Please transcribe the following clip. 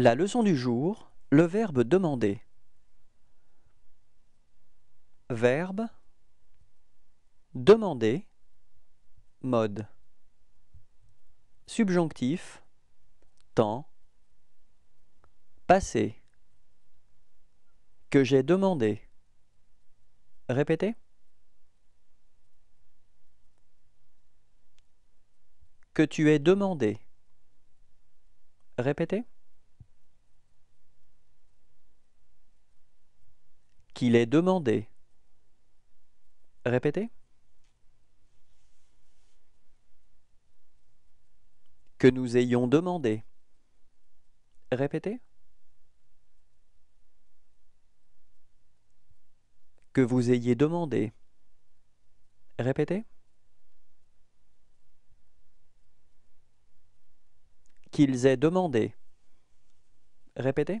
La leçon du jour, le verbe demander. Verbe demander mode subjonctif temps passé que j'ai demandé. Répétez. Que tu aies demandé. Répétez. qu'il ait demandé. Répétez. Que nous ayons demandé. Répétez. Que vous ayez demandé. Répétez. Qu'ils aient demandé. Répétez.